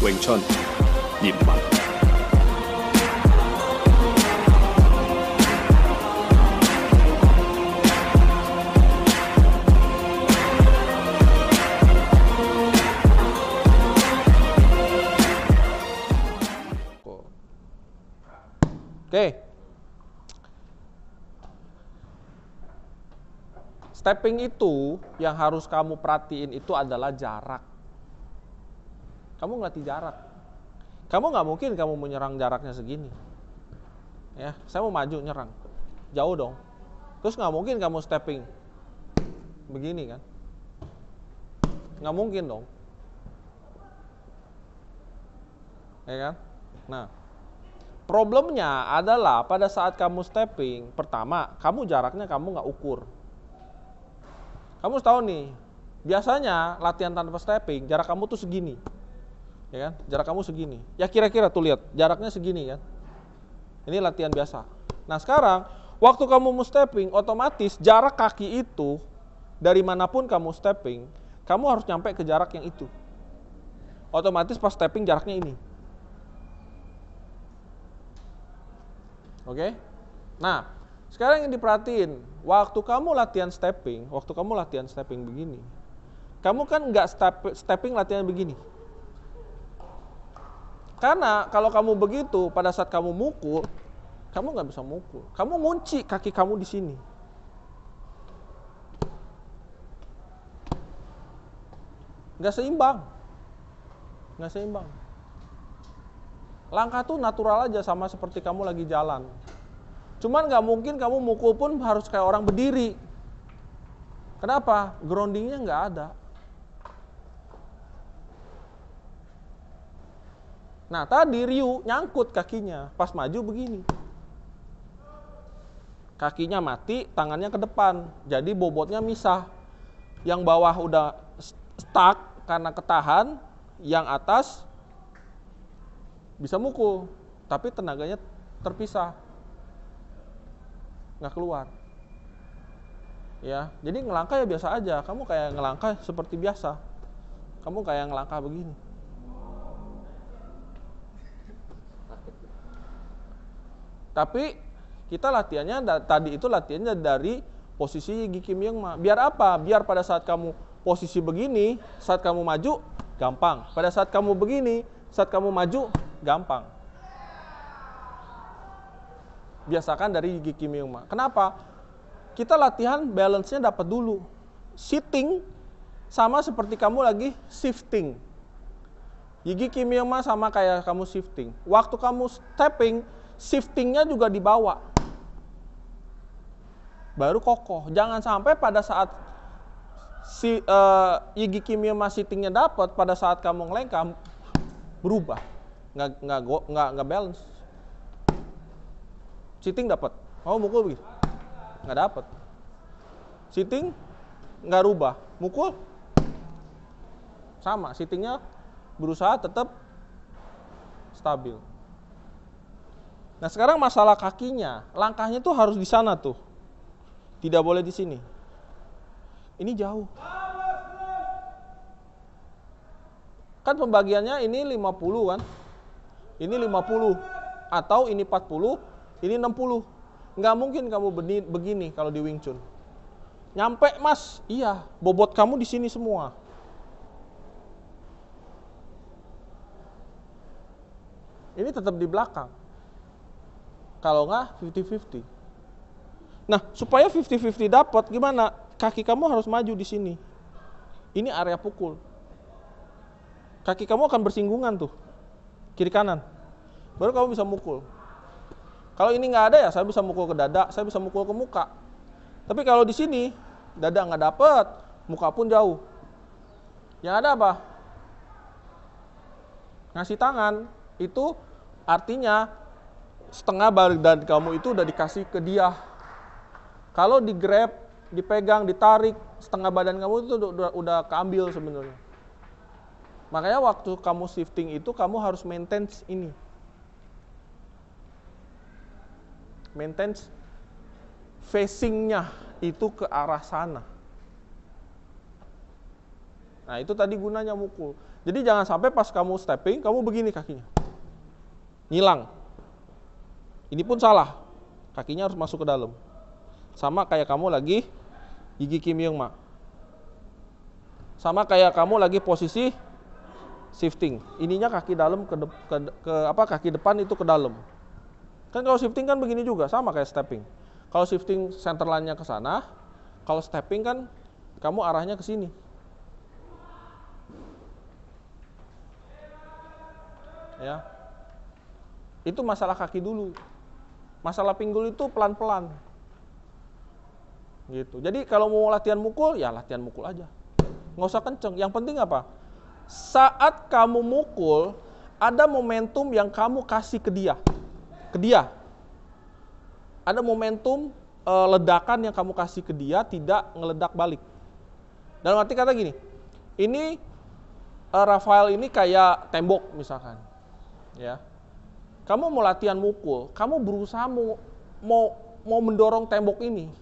詠春、葉問。Oke. Okay. Stepping itu yang harus kamu perhatiin itu adalah jarak. Kamu ngelatih jarak. Kamu nggak mungkin kamu menyerang jaraknya segini. Ya, saya mau maju nyerang. Jauh dong. Terus nggak mungkin kamu stepping begini kan? Nggak mungkin dong. Ya kan? Nah, problemnya adalah pada saat kamu stepping, pertama kamu jaraknya kamu nggak ukur. Kamu tahu nih, biasanya latihan tanpa stepping jarak kamu tuh segini ya kan? Jarak kamu segini. Ya kira-kira tuh lihat, jaraknya segini kan. Ini latihan biasa. Nah, sekarang waktu kamu mau stepping, otomatis jarak kaki itu dari manapun kamu stepping, kamu harus nyampe ke jarak yang itu. Otomatis pas stepping jaraknya ini. Oke? Nah, sekarang yang diperhatiin, waktu kamu latihan stepping, waktu kamu latihan stepping begini, kamu kan nggak step, stepping latihan begini karena kalau kamu begitu, pada saat kamu mukul, kamu nggak bisa mukul. Kamu ngunci kaki kamu di sini. Nggak seimbang. Nggak seimbang. Langkah tuh natural aja sama seperti kamu lagi jalan. Cuman nggak mungkin kamu mukul pun harus kayak orang berdiri. Kenapa? Groundingnya nggak ada. Nah tadi Ryu nyangkut kakinya pas maju begini. Kakinya mati, tangannya ke depan. Jadi bobotnya misah. Yang bawah udah stuck karena ketahan, yang atas bisa mukul. Tapi tenaganya terpisah. Nggak keluar. Ya, jadi ngelangkah ya biasa aja. Kamu kayak ngelangkah seperti biasa. Kamu kayak ngelangkah begini Tapi kita latihannya tadi itu latihannya dari posisi gigi Kim Ma. Biar apa? Biar pada saat kamu posisi begini, saat kamu maju gampang. Pada saat kamu begini, saat kamu maju gampang. Biasakan dari gigi Kim Ma. Kenapa? Kita latihan balance-nya dapat dulu. Sitting sama seperti kamu lagi shifting. Gigi kimia sama kayak kamu shifting. Waktu kamu stepping, shiftingnya juga dibawa. Baru kokoh. Jangan sampai pada saat si uh, eh, Yigi Kimio shiftingnya dapat, pada saat kamu ngelengkam berubah, nggak nggak nggak nggak balance. Sitting dapat, mau oh, mukul begitu, nggak dapat. Sitting nggak rubah, mukul sama, sittingnya berusaha tetap stabil. Nah sekarang masalah kakinya, langkahnya tuh harus di sana tuh. Tidak boleh di sini. Ini jauh. Kan pembagiannya ini 50 kan. Ini 50 atau ini 40, ini 60. Nggak mungkin kamu begini kalau di Wing Chun. Nyampe mas, iya, bobot kamu di sini semua. Ini tetap di belakang. Kalau nggak 50-50. Nah, supaya 50-50 dapat gimana? Kaki kamu harus maju di sini. Ini area pukul. Kaki kamu akan bersinggungan tuh. Kiri kanan. Baru kamu bisa mukul. Kalau ini nggak ada ya saya bisa mukul ke dada, saya bisa mukul ke muka. Tapi kalau di sini dada nggak dapat muka pun jauh. Yang ada apa? Ngasih tangan itu artinya setengah badan kamu itu udah dikasih ke dia. Kalau di grab, dipegang, ditarik, setengah badan kamu itu udah, udah keambil sebenarnya. Makanya waktu kamu shifting itu kamu harus maintain ini. Maintain facingnya itu ke arah sana. Nah itu tadi gunanya mukul. Jadi jangan sampai pas kamu stepping, kamu begini kakinya. Ngilang. Ini pun salah. Kakinya harus masuk ke dalam. Sama kayak kamu lagi gigi Kim Young Ma. Sama kayak kamu lagi posisi shifting. Ininya kaki dalam ke, de, ke, ke apa kaki depan itu ke dalam. Kan kalau shifting kan begini juga, sama kayak stepping. Kalau shifting center ke sana, kalau stepping kan kamu arahnya ke sini. Ya. Itu masalah kaki dulu. Masalah pinggul itu pelan-pelan. Gitu. Jadi kalau mau latihan mukul, ya latihan mukul aja. Nggak usah kenceng. Yang penting apa? Saat kamu mukul, ada momentum yang kamu kasih ke dia. Ke dia. Ada momentum e, ledakan yang kamu kasih ke dia tidak ngeledak balik. Dalam arti kata gini, ini e, Rafael ini kayak tembok misalkan. Ya kamu mau latihan mukul, kamu berusaha mau mau, mau mendorong tembok ini.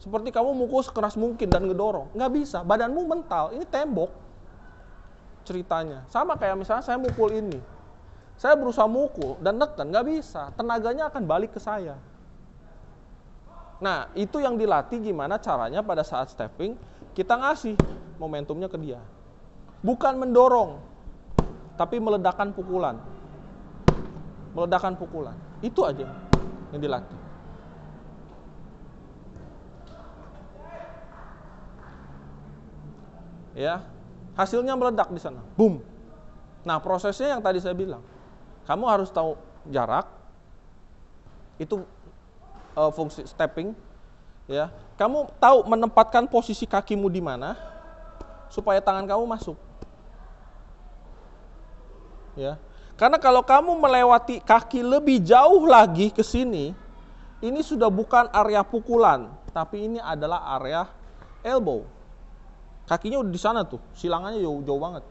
Seperti kamu mukul sekeras mungkin dan ngedorong. Nggak bisa, badanmu mental, ini tembok ceritanya. Sama kayak misalnya saya mukul ini. Saya berusaha mukul dan neken, nggak bisa. Tenaganya akan balik ke saya. Nah, itu yang dilatih gimana caranya pada saat stepping, kita ngasih momentumnya ke dia. Bukan mendorong, tapi meledakan pukulan meledakan pukulan. Itu aja yang dilatih. Ya, hasilnya meledak di sana. Boom. Nah, prosesnya yang tadi saya bilang. Kamu harus tahu jarak. Itu uh, fungsi stepping ya. Kamu tahu menempatkan posisi kakimu di mana supaya tangan kamu masuk. Ya. Karena kalau kamu melewati kaki lebih jauh lagi ke sini, ini sudah bukan area pukulan, tapi ini adalah area elbow. Kakinya udah di sana tuh, silangannya jauh, jauh banget.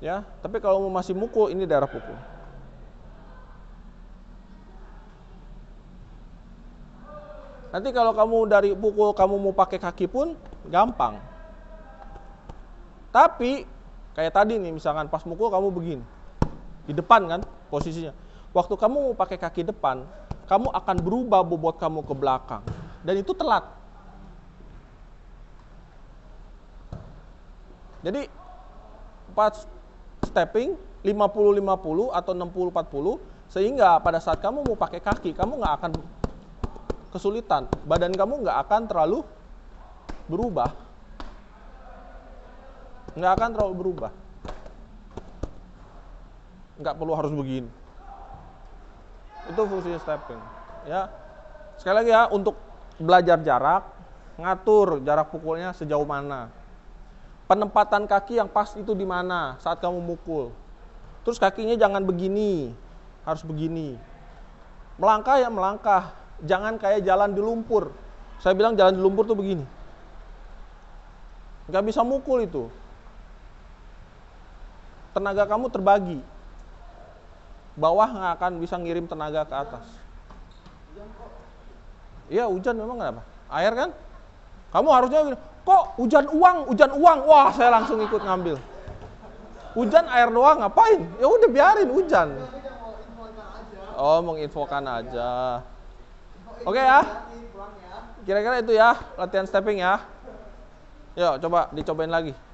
Ya, tapi kalau mau masih mukul ini daerah pukul. Nanti kalau kamu dari pukul kamu mau pakai kaki pun gampang. Tapi Kayak tadi nih misalkan pas mukul kamu begini. Di depan kan posisinya. Waktu kamu mau pakai kaki depan, kamu akan berubah bobot kamu ke belakang. Dan itu telat. Jadi pas stepping 50-50 atau 60-40 sehingga pada saat kamu mau pakai kaki kamu nggak akan kesulitan badan kamu nggak akan terlalu berubah nggak akan terlalu berubah nggak perlu harus begini itu fungsinya stepping ya sekali lagi ya untuk belajar jarak ngatur jarak pukulnya sejauh mana penempatan kaki yang pas itu di mana saat kamu mukul terus kakinya jangan begini harus begini melangkah ya melangkah jangan kayak jalan di lumpur saya bilang jalan di lumpur tuh begini nggak bisa mukul itu tenaga kamu terbagi. Bawah nggak akan bisa ngirim tenaga ke atas. Iya hujan memang apa? Air kan? Kamu harusnya kok hujan uang, hujan uang. Wah saya langsung ikut ngambil. Hujan air doang ngapain? Ya udah biarin hujan. Oh menginfokan aja. Oke ya. Kira-kira itu ya latihan stepping ya. Yuk coba dicobain lagi.